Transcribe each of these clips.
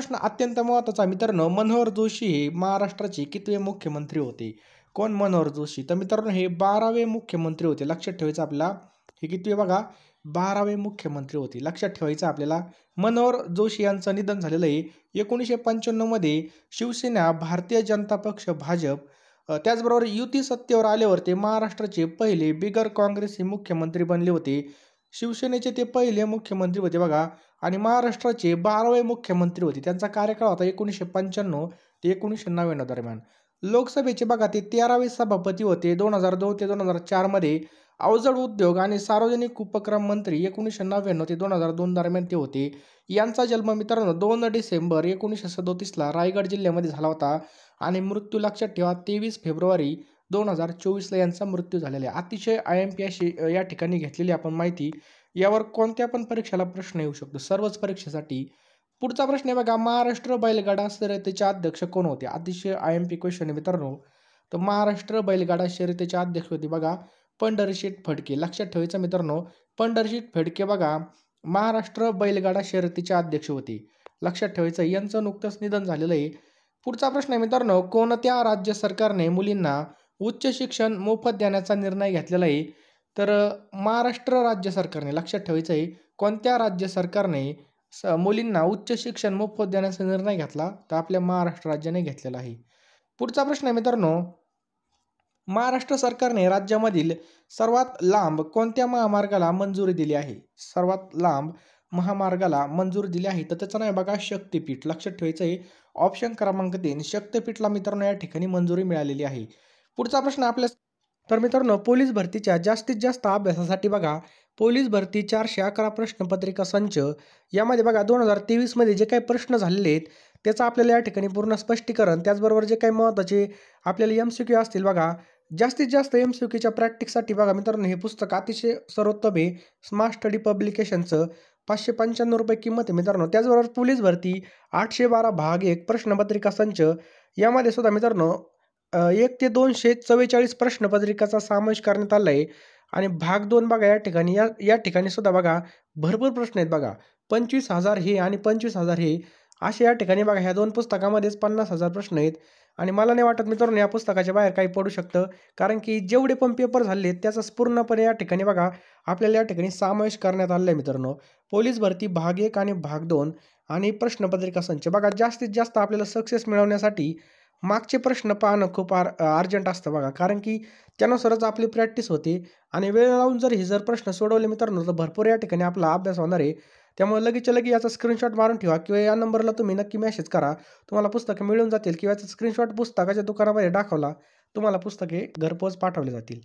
प्रश्न अत्यंत महत्त्वाचा मित्रांनो मनोहर जोशी हे महाराष्ट्राचे कितवे मुख्यमंत्री होते कोण मनोहर जोशी तर मित्रांनो हे बारावे मुख्यमंत्री होते लक्षात ठेवायचं आपल्याला हे कितवे बघा बारावे मुख्यमंत्री होते लक्षात ठेवायचं आपल्याला मनोहर जोशी यांचं निधन झालेलं आहे एकोणीसशे पंच्याण्णवमध्ये शिवसेना भारतीय जनता पक्ष भाजप त्याचबरोबर युती सत्तेवर आल्यावर ते महाराष्ट्राचे पहिले बिगर काँग्रेसचे मुख्यमंत्री बनले होते शिवसेनेचे ते पहिले मुख्यमंत्री होते बघा आणि महाराष्ट्राचे बारावे मुख्यमंत्री होते त्यांचा कार्यकाळ होता एकोणीसशे पंच्याण्णव ते एकोणीसशे नव्याण्णव दरम्यान लोकसभेचे बघा ते तेरावे सभापती होते दोन हजार दोन ते दोन हजार चारमध्ये अवजड उद्योग आणि सार्वजनिक उपक्रम मंत्री एकोणीसशे नव्याण्णव ते दोन हजार दोन दरम्यान ते होते यांचा जन्म मित्रांनो दोन डिसेंबर एकोणीसशे सदोतीसला रायगड जिल्ह्यामध्ये झाला होता आणि मृत्यू लक्षात ठेवा तेवीस फेब्रुवारी दोन हजार चोवीसला यांचा मृत्यू झालेला आहे अतिशय आय एम पी अशी या ठिकाणी घेतलेली आपण माहिती यावर कोणत्या पण परीक्षेला प्रश्न येऊ शकतो सर्वच परीक्षेसाठी पुढचा प्रश्न आहे बघा महाराष्ट्र बैलगाडा शर्यतीचे अध्यक्ष कोण होते अतिशय आय एम पी क्वेश्चन मित्रांनो तर महाराष्ट्र बैलगाडा शर्यतीचे अध्यक्ष होते बघा पंढरशीट फडके लक्षात ठेवायचं मित्रांनो पंढरशीट फडके बघा महाराष्ट्र बैलगाडा शर्यतीचे अध्यक्ष होते लक्षात ठेवायचं यांचं नुकतंच निधन झालेलं आहे पुढचा प्रश्न आहे मित्रांनो कोणत्या राज्य सरकारने मुलींना उच्च शिक्षण मोफत देण्याचा निर्णय घेतलेला आहे तर महाराष्ट्र राज्य सरकारने लक्षात ठेवायचं आहे कोणत्या राज्य सरकारने स मुलींना उच्च शिक्षण मोफत देण्याचा निर्णय घेतला तर आपल्या महाराष्ट्र राज्याने घेतलेला आहे पुढचा प्रश्न आहे मित्रांनो महाराष्ट्र सरकारने राज्यामधील सर्वात लांब कोणत्या महामार्गाला मंजुरी दिली आहे सर्वात लांब महामार्गाला मंजूर दिली आहे तर त्याचं नाव बघा शक्तीपीठ लक्षात ठेवायचं आहे ऑप्शन क्रमांक तीन शक्तीपीठला मित्रांनो या ठिकाणी मंजुरी मिळालेली आहे पुढचा प्रश्न आपल्या तर मित्रांनो पोलीस भरतीच्या जास्तीत जास्त अभ्यासासाठी बघा पोलीस भरती चारशे अकरा प्रश्नपत्रिका संच यामध्ये बघा दोन हजार तेवीसमध्ये जे काही प्रश्न झालेले आहेत त्याचं आपल्याला या ठिकाणी पूर्ण स्पष्टीकरण त्याचबरोबर जे काही महत्त्वाचे आपल्याला एम सी क्यू असतील बघा जास्तीत जास्त एम सी क्यूच्या प्रॅक्टिससाठी बघा मित्रांनो हे पुस्तक अतिशय सर्वोत्तम आहे स्मार्ट स्टडी पब्लिकेशनचं पाचशे पंच्याण्णव रुपये किंमत आहे मित्रांनो त्याचबरोबर पोलीस भरती आठशे बारा भाग एक प्रश्नपत्रिका संच यामध्ये सुद्धा मित्रांनो एक ते दोनशे चव्वेचाळीस प्रश्नपत्रिकाचा समावेश करण्यात आला आहे आणि भाग दोन बघा या ठिकाणी या या ठिकाणी सुद्धा बघा भरपूर प्रश्न आहेत बघा पंचवीस हजार हे आणि पंचवीस हजार हे असे या ठिकाणी बघा ह्या दोन पुस्तकामध्येच पन्नास हजार प्रश्न आहेत आणि मला नाही वाटत मित्रांनो या पुस्तकाच्या बाहेर काही पडू शकतं कारण की जेवढे पण पेपर झाले त्याचा पूर्णपणे या ठिकाणी बघा आपल्याला या ठिकाणी समावेश करण्यात आला आहे मित्रांनो पोलीस भरती भाग एक आणि भाग दोन आणि प्रश्नपत्रिका संच बघा जास्तीत जास्त आपल्याला सक्सेस मिळवण्यासाठी मागचे प्रश्न पाहणं खूप आर अर्जंट असतं बघा कारण की त्यानुसारच आपली प्रॅक्टिस होते आणि वेळ लावून जर हे जर प्रश्न सोडवले मित्रांनो तर भरपूर या ठिकाणी आपला अभ्यास होणार आहे त्यामुळे लगेच लगे याचा स्क्रीनशॉट मारून ठेवा किंवा या नंबरला तुम्ही नक्की मेसेज करा तुम्हाला पुस्तकं मिळून जातील किंवा याचा स्क्रीनशॉट पुस्तकाच्या दुकानामध्ये दाखवला तुम्हाला पुस्तके घरपोच पाठवले जातील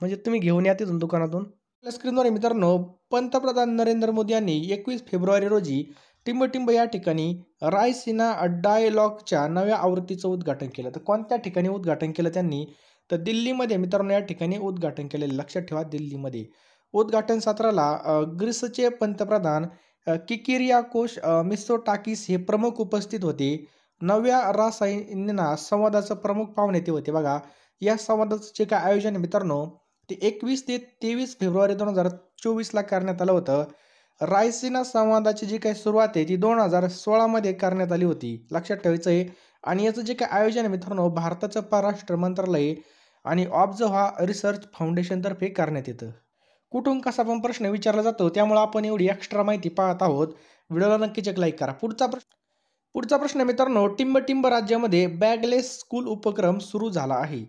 म्हणजे तुम्ही घेऊन या तिथून दुकानातून स्क्रीनवर मित्रांनो पंतप्रधान नरेंद्र मोदी यांनी एकवीस फेब्रुवारी रोजी टिंबटिंब या ठिकाणी रायसिना डायलॉगच्या नव्या आवृत्तीचं उद्घाटन केलं तर कोणत्या ठिकाणी उद्घाटन केलं त्यांनी तर दिल्लीमध्ये मित्रांनो या ठिकाणी उद्घाटन केलेलं लक्षात ठेवा दिल्लीमध्ये उद्घाटन सत्राला ग्रीसचे पंतप्रधान किकिरिया कोश मिसोटाकीस हे प्रमुख उपस्थित होते नव्या रासायनिना संवादाचं प्रमुख पाहुणे ते होते बघा या संवादाचं जे काय आयोजन मित्रांनो ते एकवीस ते तेवीस फेब्रुवारी दोन हजार चोवीसला करण्यात आलं होतं रायसीना संवादाची जी काही सुरुवात आहे ती दोन हजार सोळामध्ये करण्यात आली होती लक्षात ठेवायचं आहे आणि याचं जे काही आयोजन आहे मित्रांनो भारताचं परराष्ट्र मंत्रालय आणि ऑब्झ हा रिसर्च तर्फे करण्यात येतं कुठून कसा पण प्रश्न विचारला जातो त्यामुळे आपण एवढी एक्स्ट्रा माहिती पाहत आहोत व्हिडिओला नक्कीच एक लाईक करा पुढचा प्रश्न पुढचा प्रश्न मित्रांनो टिंब टिंब राज्यामध्ये बॅगलेस स्कूल उपक्रम सुरू झाला आहे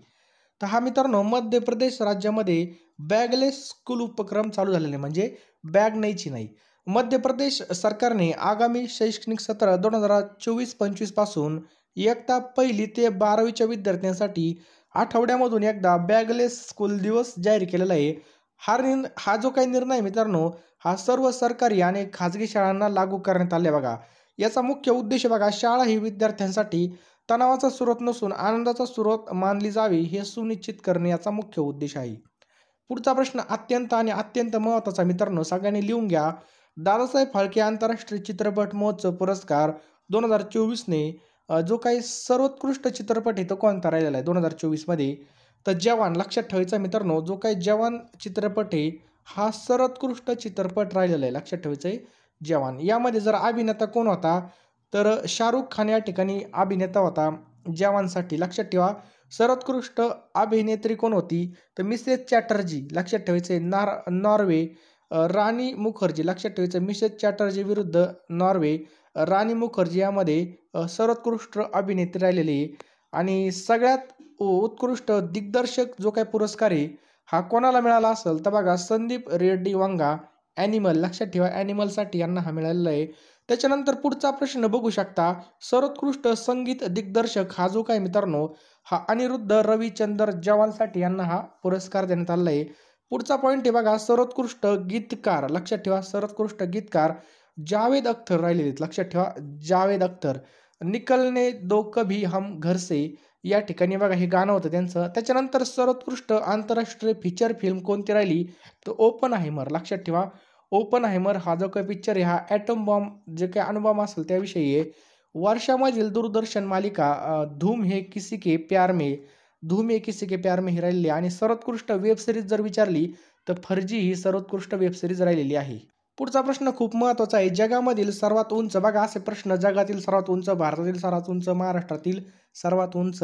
तर हा मित्रांनो मध्य प्रदेश राज्यामध्ये बॅगलेस स्कूल उपक्रम चालू झालेले म्हणजे बॅग नाहीची नाही मध्य प्रदेश सरकारने आगामी शैक्षणिक सत्र दोन हजार चोवीस पासून एकता पहिली ते बारावीच्या विद्यार्थ्यांसाठी आठवड्यामधून एकदा बॅगलेस स्कूल दिवस जाहीर केलेला आहे हा निर्ण हा जो काही निर्णय मित्रांनो हा सर्व सरकारी आणि खाजगी शाळांना लागू करण्यात आले बघा याचा मुख्य उद्देश बघा शाळा ही विद्यार्थ्यांसाठी तणावाचा स्रोत नसून आनंदाचा स्रोत मानली जावी हे सुनिश्चित करणे याचा मुख्य उद्देश आहे पुढचा प्रश्न अत्यंत आणि अत्यंत महत्त्वाचा मित्रांनो सगळ्यांनी लिहून घ्या दादासाहेब फाळके आंतरराष्ट्रीय चित्रपट महोत्सव पुरस्कार दोन हजार चोवीसने जो काही सर्वोत्कृष्ट चित्रपट आहे तो कोणता राहिलेला आहे दोन हजार चोवीसमध्ये तर जवान लक्षात ठेवायचा मित्रांनो जो काही जवान चित्रपट आहे हा सर्वोत्कृष्ट चित्रपट राहिलेला आहे लक्षात ठेवायचं आहे जवान यामध्ये जर अभिनेता कोण होता तर शाहरुख खान या ठिकाणी अभिनेता होता जवानसाठी लक्षात ठेवा सर्वोत्कृष्ट अभिनेत्री कोण होती तर मिसेस चॅटर्जी लक्षात ठेवायचे नार नॉर्वे राणी मुखर्जी लक्षात ठेवायचं मिसेस चॅटर्जी विरुद्ध नॉर्वे राणी मुखर्जी यामध्ये सर्वोत्कृष्ट अभिनेत्री राहिलेली आणि सगळ्यात उत्कृष्ट दिग्दर्शक जो काही पुरस्कार आहे हा कोणाला मिळाला असेल तर बघा संदीप रेड्डी वांगा ॲनिमल लक्षात ठेवा ॲनिमलसाठी यांना हा मिळालेला आहे त्याच्यानंतर पुढचा प्रश्न बघू शकता सर्वोत्कृष्ट संगीत दिग्दर्शक हा जो काय मित्रांनो हा अनिरुद्ध रविचंद्र साठी यांना हा पुरस्कार देण्यात आला आहे पुढचा पॉईंट आहे बघा सर्वोत्कृष्ट गीतकार लक्षात ठेवा सर्वोत्कृष्ट गीतकार जावेद अख्तर राहिलेले लक्षात ठेवा जावेद अख्तर निकलने दो कभी हम घरसे या ठिकाणी बघा हे गाणं होतं त्यांचं त्याच्यानंतर सर्वोत्कृष्ट आंतरराष्ट्रीय फीचर फिल्म कोणती राहिली तर ओपन आहे मर लक्षात ठेवा ओपन हायमर हा जो काही पिक्चर आहे हा ॲटम बॉम्ब जे काही अणुबॉम्ब असेल त्याविषयी आहे वर्षामधील दूरदर्शन मालिका धूम हे किसी के प्यार में धूम हे किसी के प्यार में ही राहिलेली आणि सर्वोत्कृष्ट वेब सिरीज जर विचारली तर फर्जी ही सर्वोत्कृष्ट वेब सिरीज राहिलेली आहे पुढचा प्रश्न खूप महत्त्वाचा आहे जगामधील सर्वात उंच बघा असे प्रश्न जगातील सर्वात उंच भारतातील सर्वात उंच महाराष्ट्रातील सर्वात उंच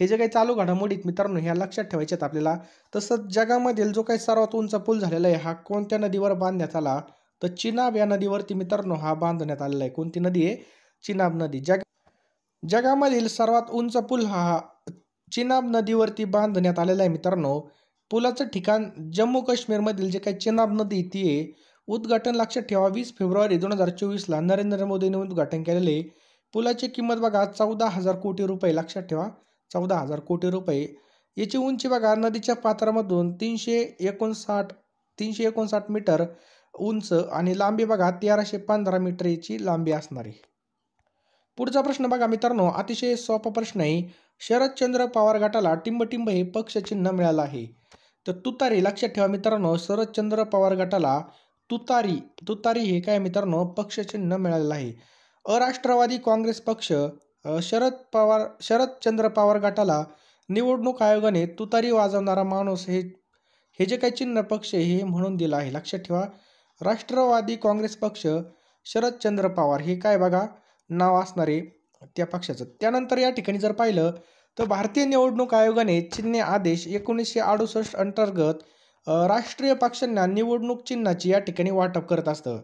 हे जे काही चालू घडामोडीत मित्रांनो ह्या लक्षात ठेवायच्यात आपल्याला तसंच जगामधील जो काही सर्वात उंच पूल झालेला आहे हा कोणत्या नदीवर बांधण्यात आला तर चिनाब या नदीवरती मित्रांनो हा बांधण्यात आलेला आहे कोणती नदी आहे चिनाब नदी जग जगामधील सर्वात उंच पूल हा चिनाब नदीवरती बांधण्यात आलेला आहे मित्रांनो पुलाचं ठिकाण जम्मू काश्मीरमधील जे काही चिनाब नदी ती आहे उद्घाटन लक्षात ठेवा वीस फेब्रुवारी दोन हजार चोवीसला नरेंद्र मोदींनी उद्घाटन केलेले पुलाची किंमत बघा चौदा हजार कोटी रुपये लक्षात ठेवा चौदा हजार कोटी रुपये याची उंची बघा नदीच्या पात्रामधून तीनशे एकोणसाठ तीनशे एकोणसाठ मीटर उंच आणि लांबी बघा तेराशे पंधरा मीटर याची लांबी असणारी पुढचा प्रश्न बघा मित्रांनो अतिशय सोपा प्रश्न आहे शरदचंद्र पवार गटाला टिंबटिंब हे पक्षचिन्ह मिळालं आहे तर तुतारी लक्षात ठेवा मित्रांनो शरदचंद्र पवार गटाला तुतारी तुतारी हे काय मित्रांनो पक्षचिन्ह मिळालेलं आहे अराष्ट्रवादी काँग्रेस पक्ष शरद पवार शरदचंद्र पवार गटाला निवडणूक आयोगाने तुतारी वाजवणारा माणूस हे हे जे काही चिन्ह पक्ष हे म्हणून दिलं आहे लक्षात ठेवा राष्ट्रवादी काँग्रेस पक्ष शरदचंद्र पवार हे काय बघा नाव असणारे त्या पक्षाचं त्यानंतर या ठिकाणी जर पाहिलं तर भारतीय निवडणूक आयोगाने चिन्ह आदेश एकोणीसशे अडुसष्ट अंतर्गत राष्ट्रीय पक्षांना निवडणूक चिन्हाची या ठिकाणी वाटप करत असतं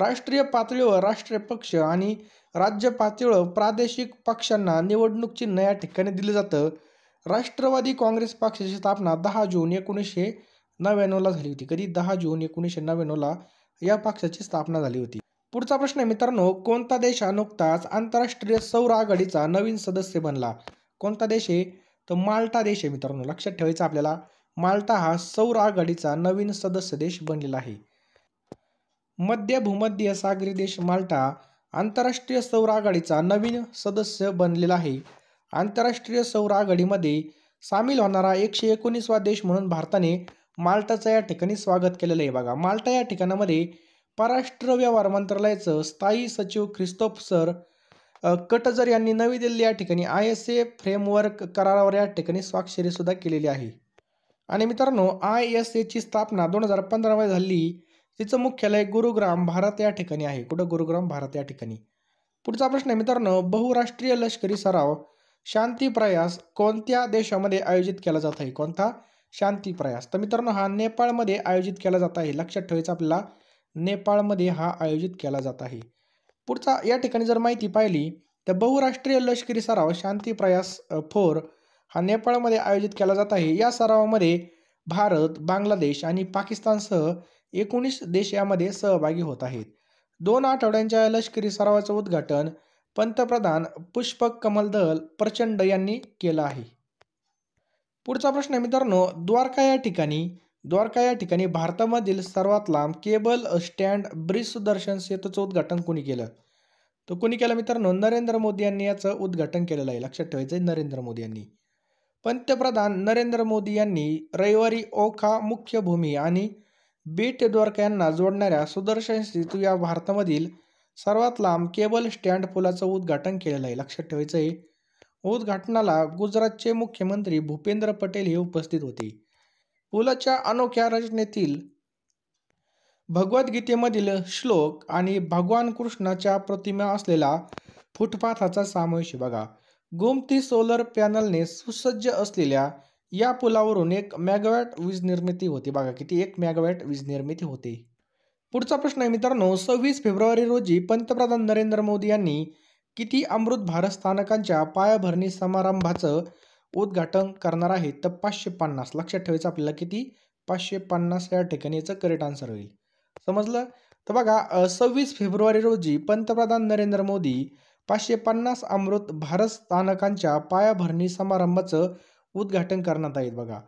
राष्ट्रीय पातळीवर राष्ट्रीय पक्ष आणि राज्य पातळीवर प्रादेशिक पक्षांना निवडणूक चिन्ह या ठिकाणी दिलं जातं राष्ट्रवादी काँग्रेस पक्षाची स्थापना दहा जून एकोणीसशे नव्याण्णवला झाली होती कधी दहा जून एकोणीसशे नव्याण्णवला या पक्षाची स्थापना झाली होती पुढचा प्रश्न आहे मित्रांनो कोणता देश हा नुकताच आंतरराष्ट्रीय सौर आघाडीचा नवीन सदस्य बनला कोणता देश आहे तर माल्टा देश आहे मित्रांनो लक्षात ठेवायचं आपल्याला माल्टा हा सौर आघाडीचा नवीन सदस्य देश बनलेला आहे मध्य भूमध्य सागरी देश माल्टा आंतरराष्ट्रीय सौर आघाडीचा नवीन सदस्य बनलेला आहे आंतरराष्ट्रीय सौर आघाडीमध्ये सामील होणारा एकशे एकोणीसवा देश म्हणून भारताने माल्टाचं या ठिकाणी स्वागत केलेलं आहे बघा माल्टा या ठिकाणामध्ये परराष्ट्र व्यवहार मंत्रालयाचं स्थायी सचिव ख्रिस्तोफ सर कटजर यांनी नवी दिल्ली या ठिकाणी आय एस ए फ्रेमवर्क करारावर या ठिकाणी स्वाक्षरीसुद्धा केलेली आहे आणि मित्रांनो आय एस एची स्थापना दोन हजार पंधरामध्ये झाली तिचं मुख्यालय गुरुग्राम भारत या ठिकाणी आहे कुठं गुरुग्राम भारत या ठिकाणी पुढचा प्रश्न आहे मित्रांनो बहुराष्ट्रीय लष्करी सराव शांती प्रयास कोणत्या देशामध्ये आयोजित केला जात आहे कोणता शांती प्रयास तर मित्रांनो हा नेपाळमध्ये आयोजित केला जात आहे लक्षात ठेवायचं आपल्याला नेपाळमध्ये हा आयोजित केला जात आहे पुढचा या ठिकाणी जर माहिती पाहिली तर बहुराष्ट्रीय लष्करी सराव शांती प्रयास फोर हा नेपाळमध्ये आयोजित केला जात आहे या सरावामध्ये भारत बांगलादेश आणि पाकिस्तानसह एकोणीस देश यामध्ये सहभागी होत आहेत दोन आठवड्यांच्या लष्करी सरावाचं उद्घाटन पंतप्रधान पुष्पक कमल दल प्रचंड यांनी केलं आहे पुढचा प्रश्न मित्रांनो द्वारका या ठिकाणी द्वारका या ठिकाणी भारतामधील सर्वात लांब केबल स्टँड ब्रिज सुदर्शन सेतूचं उद्घाटन कोणी केलं तर कोणी केलं मित्रांनो नरेंद्र मोदी यांनी याचं उद्घाटन केलेलं आहे लक्षात ठेवायचं आहे नरेंद्र मोदी यांनी पंतप्रधान नरेंद्र मोदी यांनी रविवारी ओखा मुख्य भूमी आणि बेट यांना जोडणाऱ्या सुदर्शन सेतू या भारतामधील सर्वात लांब केबल स्टँड पुलाचं उद्घाटन केलेलं आहे लक्षात ठेवायचं आहे उद्घाटनाला गुजरातचे मुख्यमंत्री भूपेंद्र पटेल हे उपस्थित होते पुलाच्या अनोख्या रचनेतील भगवद्गीतेमधील श्लोक आणि भगवान कृष्णाच्या प्रतिमा असलेला फुटपाथाचा समावेश बघा गोमती सोलर पॅनलने सुसज्ज असलेल्या या पुलावरून एक मेगावॅट वीज निर्मिती होते बघा किती एक मेगावॅट वीज निर्मिती होते पुढचा प्रश्न आहे मित्रांनो सव्वीस फेब्रुवारी रोजी पंतप्रधान नरेंद्र मोदी यांनी किती अमृत भारत स्थानकांच्या पायाभरणी समारंभाचं उद्घाटन करणार आहे तर पाचशे पन्नास लक्षात ठेवायचं आपल्याला किती पाचशे पन्नास या ठिकाणी याचं करेक्ट आन्सर होईल समजलं तर बघा सव्वीस फेब्रुवारी रोजी पंतप्रधान नरेंद्र मोदी पाचशे पन्नास अमृत भारत स्थानकांच्या पायाभरणी समारंभाचं उद्घाटन करण्यात आहेत बघा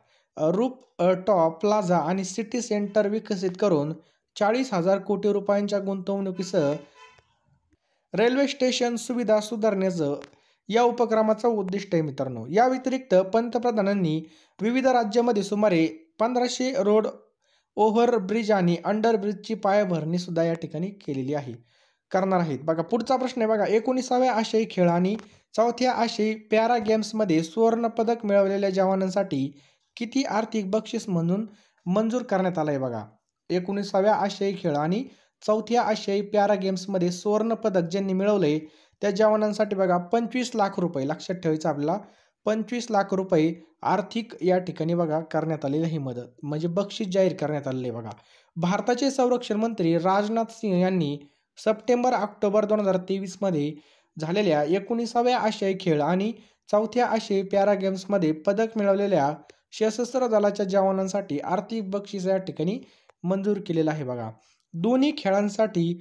रूप टॉप प्लाझा आणि सिटी सेंटर विकसित करून चाळीस हजार कोटी रुपयांच्या गुंतवणुकीसह रेल्वे स्टेशन सुविधा सुधारण्याचं या उपक्रमाचं उद्दिष्ट आहे मित्रांनो या व्यतिरिक्त पंतप्रधानांनी विविध राज्यामध्ये सुमारे पंधराशे रोड ओव्हर ब्रिज आणि अंडर ब्रिजची पायाभरणी सुद्धा या ठिकाणी केलेली आहे करणार आहेत बघा पुढचा प्रश्न आहे बघा एकोणीसाव्या आशियाई खेळ आणि चौथ्या आशियाई पॅरा गेम्समध्ये सुवर्णपदक मिळवलेल्या जवानांसाठी किती आर्थिक बक्षीस म्हणून मंजूर करण्यात आलं आहे बघा एकोणीसाव्या आशियाई खेळ आणि चौथ्या आशियाई पॅरा गेम्समध्ये सुवर्णपदक ज्यांनी मिळवले त्या जवानांसाठी बघा पंचवीस लाख रुपये लक्षात ठेवायचं आपल्याला पंचवीस लाख रुपये आर्थिक या ठिकाणी बघा करण्यात आलेली ही मदत म्हणजे बक्षीस जाहीर करण्यात आलेलं आहे बघा भारताचे संरक्षण मंत्री राजनाथ सिंह यांनी सप्टेंबर ऑक्टोबर दोन हजार तेवीसमध्ये झालेल्या एकोणीसाव्या आशियाई खेळ आणि चौथ्या आशियाई पॅरा गेम्समध्ये पदक मिळवलेल्या सशस्त्र दलाच्या जवानांसाठी आर्थिक बक्षीस या ठिकाणी मंजूर केलेला आहे बघा दोन्ही खेळांसाठी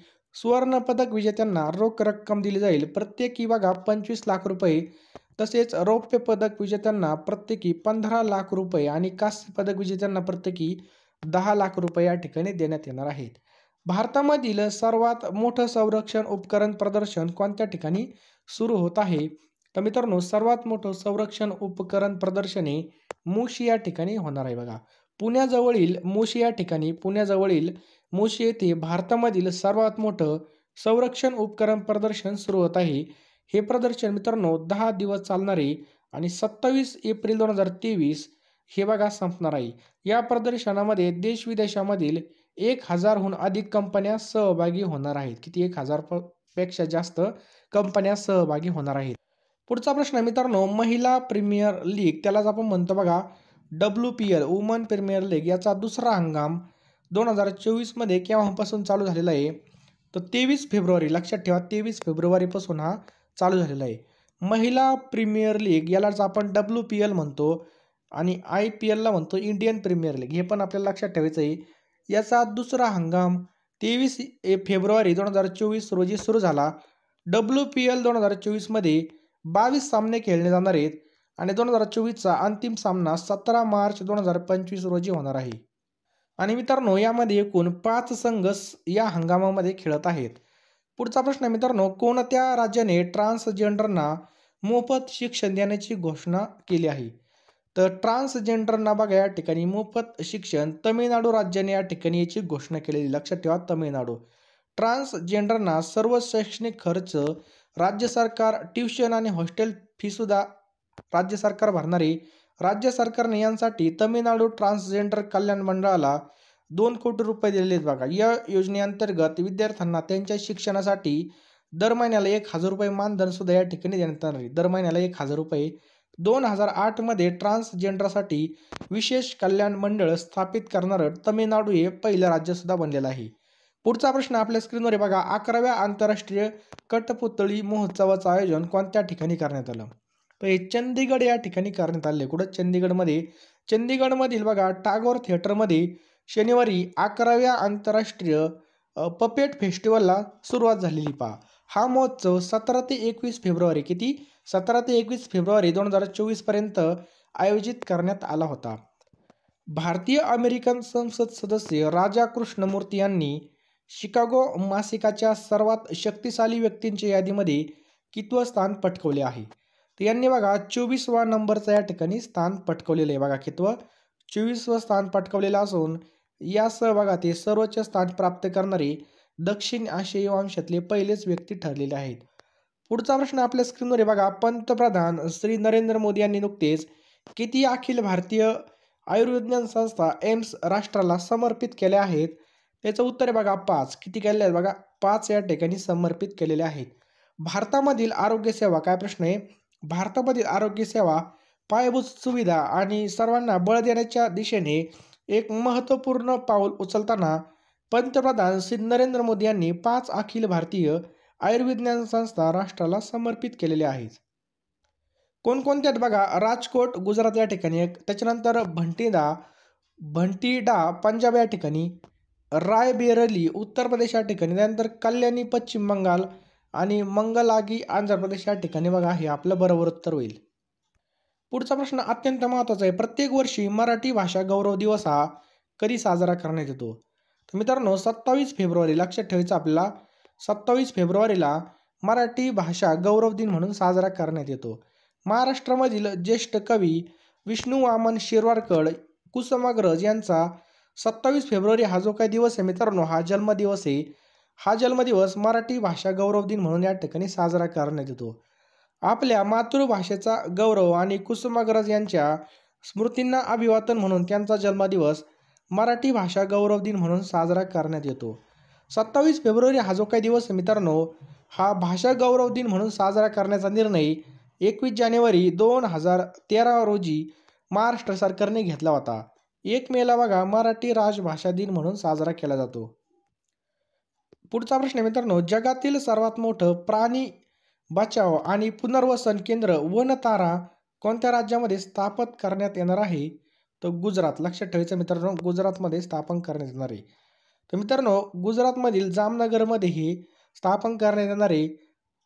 सुवर्णपदक विजेत्यांना रोख रक्कम दिली जाईल प्रत्येकी बघा पंचवीस लाख रुपये तसेच रौप्य पदक विजेत्यांना प्रत्येकी पंधरा लाख रुपये आणि कास्य पदक विजेत्यांना प्रत्येकी दहा लाख रुपये या ठिकाणी देण्यात येणार आहेत भारतामधील सर्वात मोठं संरक्षण उपकरण प्रदर्शन कोणत्या ठिकाणी सुरू होत आहे तर मित्रांनो सर्वात मोठं संरक्षण उपकरण प्रदर्शने मुशी या ठिकाणी होणार आहे बघा पुण्याजवळील मुशी या ठिकाणी पुण्याजवळील मुशी येथे भारतामधील सर्वात मोठं संरक्षण उपकरण प्रदर्शन सुरू होत आहे हे प्रदर्शन मित्रांनो दहा दिवस चालणारे आणि सत्तावीस एप्रिल दोन हजार तेवीस हे बघा संपणार आहे या प्रदर्शनामध्ये देश विदेशामधील एक हजारहून अधिक कंपन्या सहभागी होणार आहेत किती एक हजार पेक्षा जास्त कंपन्या सहभागी होणार आहेत पुढचा प्रश्न मित्रांनो महिला प्रीमियर लीग त्यालाच आपण म्हणतो बघा W P L women premier league याचा दुसरा हंगाम दोन हजार चोवीसमध्ये केव्हापासून चालू झालेला आहे तर तेवीस फेब्रुवारी लक्षात ठेवा तेवीस फेब्रुवारीपासून हा चालू झालेला आहे महिला प्रीमियर लीग यालाच आपण डब्ल्यू पी एल म्हणतो आणि आय पी एलला म्हणतो इंडियन प्रीमियर लीग हे पण आपल्याला लक्षात ठेवायचं आहे याचा दुसरा हंगाम तेवीस ए फेब्रुवारी दोन हजार चोवीस रोजी सुरू झाला डब्ल्यू पी एल दोन हजार चोवीसमध्ये बावीस सामने खेळले जाणार आहेत आणि दोन हजार चोवीसचा अंतिम सामना सतरा मार्च दोन हजार पंचवीस रोजी होणार आहे आणि मित्रांनो यामध्ये एकूण पाच संघ या हंगामामध्ये खेळत आहेत पुढचा प्रश्न मित्रांनो कोणत्या राज्याने ट्रान्सजेंडरना मोफत शिक्षण देण्याची घोषणा केली आहे तर ट्रान्सजेंडरना बघा या ठिकाणी मोफत शिक्षण तमिळनाडू राज्याने या ठिकाणी याची घोषणा केलेली लक्षात ठेवा तमिळनाडू ट्रान्सजेंडरना सर्व शैक्षणिक खर्च राज्य सरकार ट्युशन आणि हॉस्टेल फीसुद्धा राज्य सरकार भरणारे राज्य सरकारने यांसाठी तमिळनाडू ट्रान्सजेंडर कल्याण मंडळाला दोन कोटी रुपये दिलेले आहेत बघा या योजनेअंतर्गत विद्यार्थ्यांना त्यांच्या शिक्षणासाठी दर महिन्याला एक हजार रुपये मानधनसुद्धा या ठिकाणी देण्यात येणार आहे दर महिन्याला एक हजार रुपये दोन हजार आठमध्ये ट्रान्सजेंडरसाठी विशेष कल्याण मंडळ स्थापित करणारं तमिळनाडू हे पहिलं राज्यसुद्धा बनलेलं आहे पुढचा प्रश्न आपल्या स्क्रीनवर बघा अकराव्या आंतरराष्ट्रीय कटपुतळी महोत्सवाचं आयोजन कोणत्या ठिकाणी करण्यात आलं तर हे चंदीगड या ठिकाणी करण्यात आले कुठं चंदीगडमध्ये चंदीगडमधील बघा टागोर थिएटरमध्ये शनिवारी अकराव्या आंतरराष्ट्रीय पपेट फेस्टिवलला सुरुवात झालेली पहा हा महोत्सव सतरा ते एकवीस फेब्रुवारी किती सतरा ते एकवीस फेब्रुवारी दोन हजार चोवीसपर्यंत आयोजित करण्यात आला होता भारतीय अमेरिकन संसद सदस्य राजा कृष्णमूर्ती यांनी शिकागो मासिकाच्या सर्वात शक्तिशाली व्यक्तींच्या यादीमध्ये कितवं स्थान पटकवले आहे तर यांनी बघा चोवीसवा नंबरचं या ठिकाणी स्थान पटकवलेलं आहे बघा कितवं चोवीसवं स्थान पटकवलेलं असून या बघा ते सर्वोच्च स्थान प्राप्त करणारे दक्षिण आशियाई वंशातले पहिलेच व्यक्ती ठरलेले आहेत पुढचा प्रश्न आपल्या स्क्रीनवर आहे बघा पंतप्रधान श्री नरेंद्र मोदी यांनी नुकतेच किती अखिल भारतीय आयुर्विज्ञान संस्था एम्स राष्ट्राला समर्पित केल्या आहेत त्याचं उत्तर आहे बघा पाच किती केलेले आहेत बघा पाच या ठिकाणी समर्पित केलेले आहेत भारतामधील आरोग्यसेवा काय प्रश्न आहे भारतामधील आरोग्यसेवा पायाभूत सुविधा आणि सर्वांना बळ देण्याच्या दिशेने एक महत्त्वपूर्ण पाऊल उचलताना पंतप्रधान श्री नरेंद्र मोदी यांनी पाच अखिल भारतीय आयुर्विज्ञान संस्था राष्ट्राला समर्पित केलेल्या आहेत कोणकोणत्यात बघा राजकोट गुजरात या ठिकाणी एक त्याच्यानंतर भंटीदा भंटीडा पंजाब या ठिकाणी रायबेरली उत्तर प्रदेश या ठिकाणी त्यानंतर कल्याणी पश्चिम बंगाल आणि मंगलागी आंध्र प्रदेश या ठिकाणी बघा हे आपलं बरोबर उत्तर होईल पुढचा प्रश्न अत्यंत महत्त्वाचा आहे प्रत्येक वर्षी मराठी भाषा गौरव दिवस हा कधी साजरा करण्यात येतो तर मित्रांनो सत्तावीस फेब्रुवारी लक्षात ठेवायचं आपल्याला सत्तावीस फेब्रुवारीला मराठी भाषा गौरव दिन म्हणून साजरा करण्यात येतो महाराष्ट्रामधील ज्येष्ठ कवी विष्णू वामन शिरवारकड कुसुमाग्रज यांचा सत्तावीस फेब्रुवारी हा जो काही दिवस आहे मित्रांनो हा जन्मदिवस आहे हा जन्मदिवस मराठी भाषा गौरव दिन म्हणून या ठिकाणी साजरा करण्यात येतो आपल्या मातृभाषेचा गौरव आणि कुसुमाग्रज यांच्या स्मृतींना अभिवादन म्हणून त्यांचा जन्मदिवस मराठी भाषा गौरव दिन म्हणून साजरा करण्यात येतो सत्तावीस फेब्रुवारी हा जो काही दिवस मित्रांनो हा भाषा गौरव दिन म्हणून साजरा करण्याचा निर्णय एकवीस जानेवारी दोन हजार तेरा रोजी महाराष्ट्र सरकारने घेतला होता एक मेला बघा मराठी राजभाषा दिन म्हणून साजरा केला जातो पुढचा प्रश्न मित्रांनो जगातील सर्वात मोठं प्राणी बचाव आणि पुनर्वसन केंद्र वनतारा कोणत्या राज्यामध्ये स्थापन करण्यात येणार आहे तर गुजरात लक्षात ठेवायचं मित्रांनो गुजरातमध्ये स्थापन करण्यात येणार आहे तर मित्रांनो गुजरातमधील जामनगरमध्येही स्थापन करण्यात येणारे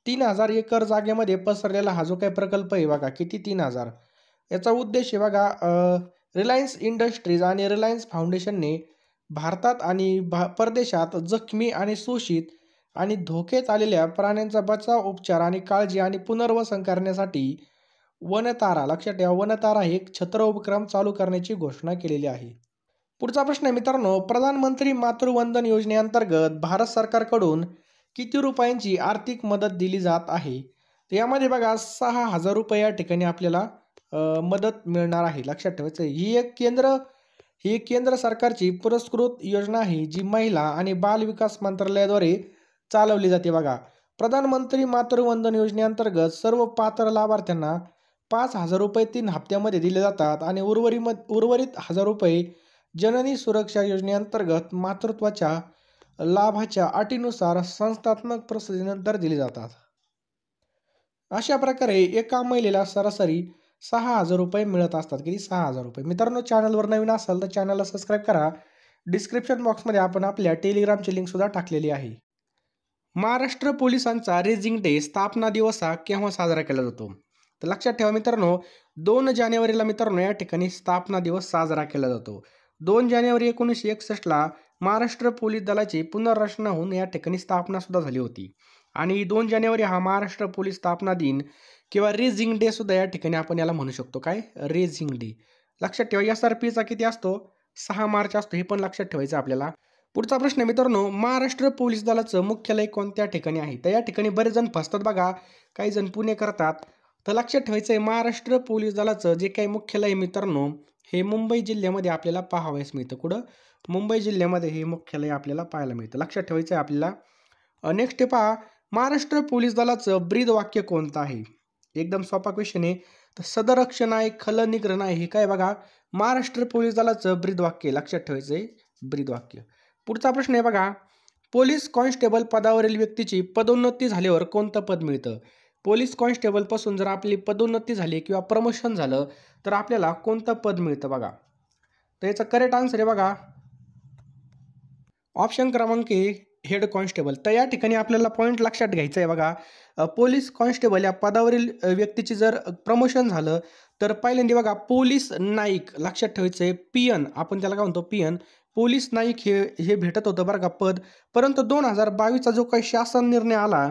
तीन हजार एकर जागेमध्ये पसरलेला हा जो काही प्रकल्प आहे बघा किती तीन हजार याचा उद्देश आहे बघा रिलायन्स इंडस्ट्रीज आणि रिलायन्स फाउंडेशनने भारतात आणि भा परदेशात जखमी आणि शोषित आणि धोक्यात आलेल्या प्राण्यांचा बचाव उपचार आणि काळजी आणि पुनर्वसन करण्यासाठी वनतारा लक्षात ठेवा वनतारा हे एक छत्र उपक्रम चालू करण्याची घोषणा केलेली आहे पुढचा प्रश्न आहे मित्रांनो प्रधानमंत्री मातृवंदन योजनेअंतर्गत भारत सरकारकडून किती रुपयांची आर्थिक मदत दिली जात आहे तर यामध्ये बघा सहा हजार रुपये या ठिकाणी आपल्याला मदत मिळणार आहे लक्षात ठेवायचं ही एक केंद्र ही केंद्र सरकारची पुरस्कृत योजना आहे जी महिला आणि बाल विकास मंत्रालयाद्वारे चालवली जाते बघा प्रधानमंत्री मातृवंदन योजनेअंतर्गत सर्व पात्र लाभार्थ्यांना पाच हजार रुपये तीन हप्त्यामध्ये दिले जातात आणि उर्वरी उर्वरित हजार रुपये जननी सुरक्षा योजनेअंतर्गत मातृत्वाच्या लाभाच्या अटीनुसार संस्थात्मक प्रसूतीनंतर दर दिले जातात अशा प्रकारे एका महिलेला सरासरी सहा हजार रुपये मिळत असतात किती सहा हजार रुपये मित्रांनो चॅनलवर नवीन असाल तर चॅनलला सबस्क्राईब करा डिस्क्रिप्शन बॉक्समध्ये आपण आपल्या टेलिग्रामची लिंकसुद्धा टाकलेली आहे महाराष्ट्र पोलिसांचा रेझिंग डे स्थापना दिवस हा केव्हा साजरा केला जातो तर लक्षात ठेवा मित्रांनो दोन जानेवारीला मित्रांनो या ठिकाणी स्थापना दिवस साजरा केला जातो दोन जानेवारी एकोणीसशे एकसष्टला महाराष्ट्र पोलीस दलाची पुनर्रचना होऊन या ठिकाणी स्थापनासुद्धा झाली होती आणि दोन जानेवारी हा महाराष्ट्र पोलीस स्थापना दिन किंवा रेझिंग डे सुद्धा या ठिकाणी आपण याला म्हणू शकतो काय रेझिंग डे लक्षात ठेवा एस आर पीचा किती असतो सहा मार्च असतो हे पण लक्षात ठेवायचं आपल्याला पुढचा प्रश्न मित्रांनो महाराष्ट्र पोलीस दलाचं मुख्यालय कोणत्या ठिकाणी आहे तर या ठिकाणी बरेच जण फसतात बघा काही जण पुणे करतात तर लक्षात ठेवायचं आहे महाराष्ट्र पोलीस दलाचं जे काही मुख्यालय मित्रांनो हे मुंबई जिल्ह्यामध्ये आपल्याला पाहावयास मिळतं कुठं मुंबई जिल्ह्यामध्ये हे मुख्यालय आपल्याला पाहायला मिळतं लक्षात ठेवायचं आहे आपल्याला नेक्स्ट पहा महाराष्ट्र पोलीस दलाचं ब्रीद वाक्य कोणतं आहे एकदम सोपा क्वेश्चन आहे तर सदरक्षण आहे खल निग्रण आहे हे काय बघा महाराष्ट्र पोलीस दलाचं ब्रीद वाक्य लक्षात ठेवायचं आहे ब्रीद वाक्य पुढचा प्रश्न आहे बघा पोलीस कॉन्स्टेबल पदावरील व्यक्तीची पदोन्नती झाल्यावर कोणतं पद मिळतं पोलीस कॉन्स्टेबलपासून जर आपली पदोन्नती झाली किंवा प्रमोशन झालं तर आपल्याला कोणतं पद मिळतं बघा तर याचा करेक्ट आन्सर आहे बघा ऑप्शन क्रमांक हेड कॉन्स्टेबल तर या ठिकाणी आपल्याला पॉईंट लक्षात घ्यायचं आहे बघा पोलीस कॉन्स्टेबल या पदावरील व्यक्तीची जर प्रमोशन झालं तर पहिल्यांदा बघा पोलीस नाईक लक्षात ठेवायचं आहे पियन आपण त्याला काय म्हणतो पियन पोलीस नाईक हे हे भेटत होतं बरं का पद परंतु दोन हजार बावीसचा जो काही शासन निर्णय आला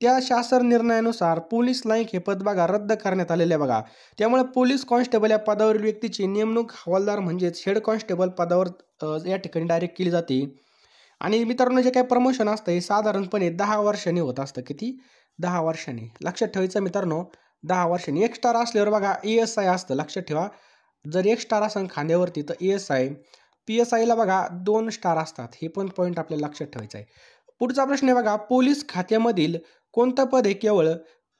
त्या शासन निर्णयानुसार पोलीस लाईक हे पद रद्द करण्यात आलेले बघा त्यामुळे पोलीस कॉन्स्टेबल या पदावरील व्यक्तीची नेमणूक हवालदार म्हणजेच हेड कॉन्स्टेबल पदावर या ठिकाणी डायरेक्ट केली जाते आणि मित्रांनो जे काही प्रमोशन असतं हे साधारणपणे दहा वर्षांनी होत असतं किती दहा वर्षांनी लक्षात ठेवायचं मित्रांनो दहा वर्षांनी एक स्टार असल्यावर बघा ए एस आय असतं लक्षात ठेवा जर एक स्टार असेल खांद्यावरती तर A S I P S आयला बघा दोन स्टार असतात हे पण पॉईंट आपल्याला लक्षात ठेवायचं आहे पुढचा प्रश्न आहे बघा पोलीस खात्यामधील कोणतं पद हे केवळ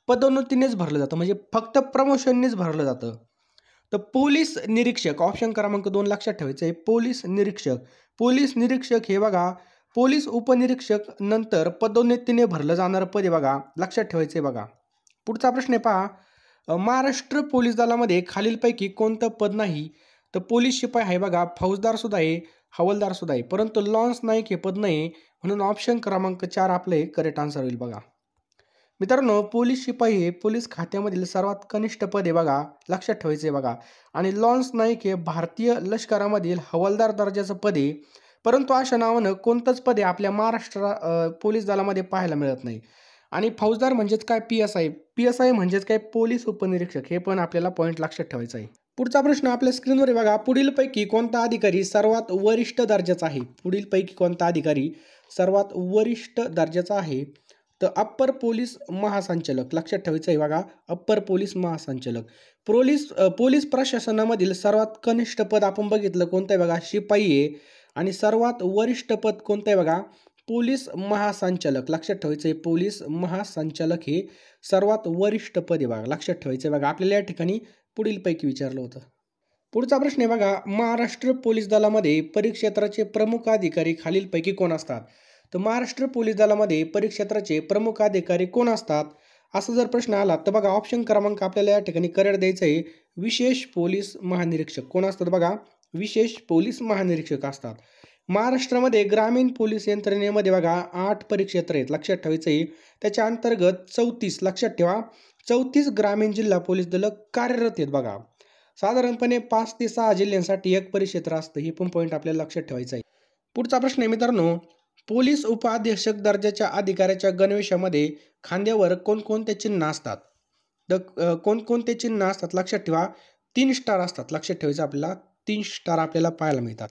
पदोन्नतीनेच भरलं जातं म्हणजे फक्त प्रमोशननेच भरलं जातं तर पोलीस निरीक्षक ऑप्शन क्रमांक दोन लक्षात ठेवायचं आहे पोलीस निरीक्षक पोलीस निरीक्षक हे बघा पोलीस उपनिरीक्षक नंतर पदोन्नतीने भरलं जाणारं पद हे बघा लक्षात ठेवायचं आहे बघा पुढचा प्रश्न आहे पहा महाराष्ट्र पोलीस दलामध्ये खालीलपैकी कोणतं पद नाही तर पोलीस शिपाई आहे बघा फौजदारसुद्धा आहे हवलदारसुद्धा आहे परंतु लॉन्स नाईक हे पद नाही म्हणून ऑप्शन क्रमांक चार आपलं करेक्ट आन्सर होईल बघा मित्रांनो पोलीस शिपाई हे पोलीस खात्यामधील सर्वात कनिष्ठ पद आहे बघा लक्षात ठेवायचे बघा आणि लॉन्स नाईक हे भारतीय लष्करामधील हवालदार दर्जाचं पद आहे परंतु अशा नावानं कोणतंच पद आपल्या महाराष्ट्र पोलीस दलामध्ये पाहायला मिळत नाही आणि फौजदार म्हणजेच काय P S I P S I म्हणजेच काय पोलीस उपनिरीक्षक हे पण आपल्याला पॉईंट लक्षात ठेवायचं आहे पुढचा प्रश्न आपल्या स्क्रीनवर बघा पुढीलपैकी कोणता अधिकारी सर्वात वरिष्ठ दर्जाचा आहे पुढीलपैकी कोणता अधिकारी सर्वात वरिष्ठ दर्जाचा आहे तर अप्पर पोलीस महासंचालक लक्षात ठेवायचं आहे बघा अप्पर पोलीस महासंचालक पोलीस पोलीस प्रशासनामधील सर्वात कनिष्ठ पद आपण बघितलं कोणतं आहे बघा शिपाई आहे आणि सर्वात वरिष्ठ पद कोणतं आहे बघा पोलीस महासंचालक लक्षात ठेवायचं आहे पोलीस महासंचालक हे सर्वात वरिष्ठ पद आहे बघा लक्षात ठेवायचं आहे बघा आपल्याला या ठिकाणी पुढील पैकी विचारलं होतं पुढचा प्रश्न आहे बघा महाराष्ट्र पोलीस दलामध्ये परिक्षेत्राचे प्रमुख अधिकारी खालीलपैकी कोण असतात तर महाराष्ट्र पोलीस दलामध्ये परिक्षेत्राचे प्रमुख अधिकारी कोण असतात असा जर प्रश्न आला तर बघा ऑप्शन क्रमांक आपल्याला या ठिकाणी करिअर द्यायचं आहे विशेष पोलीस महानिरीक्षक कोण असतात बघा विशेष पोलीस महानिरीक्षक असतात महाराष्ट्रामध्ये ग्रामीण पोलीस यंत्रणेमध्ये बघा आठ परिक्षेत्र आहेत लक्षात ठेवायचं आहे त्याच्या अंतर्गत चौतीस लक्षात ठेवा चौतीस ग्रामीण जिल्हा पोलीस दल कार्यरत आहेत बघा साधारणपणे पाच ते सहा जिल्ह्यांसाठी एक परिक्षेत्र असतं हे पण पॉईंट आपल्याला लक्षात ठेवायचं आहे पुढचा प्रश्न आहे मित्रांनो पोलीस उपअधीक्षक दर्जाच्या अधिकाऱ्याच्या गणवेशामध्ये खांद्यावर कोणकोणते चिन्ह असतात द कोणकोणते चिन्ह असतात लक्षात ठेवा तीन स्टार असतात लक्षात ठेवायचं आपल्याला तीन स्टार आपल्याला पाहायला मिळतात